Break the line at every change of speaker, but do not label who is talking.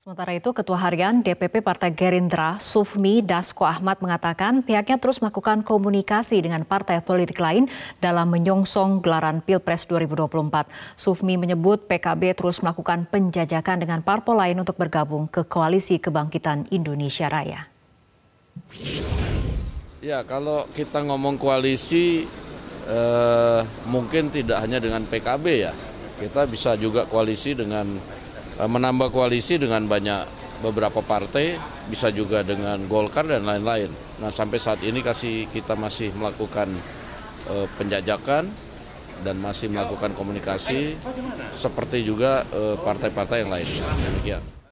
Sementara itu, Ketua Harian DPP Partai Gerindra, Sufmi Dasko Ahmad mengatakan pihaknya terus melakukan komunikasi dengan partai politik lain dalam menyongsong gelaran Pilpres 2024. Sufmi menyebut PKB terus melakukan penjajakan dengan parpol lain untuk bergabung ke Koalisi Kebangkitan Indonesia Raya.
Ya, kalau kita ngomong koalisi, eh, mungkin tidak hanya dengan PKB ya. Kita bisa juga koalisi dengan Eh, menambah koalisi dengan banyak beberapa partai, bisa juga dengan Golkar dan lain-lain. Nah sampai saat ini kasih kita masih melakukan uh, penjajakan dan masih melakukan komunikasi seperti juga eh, partai-partai uh, yang lain. Demikian.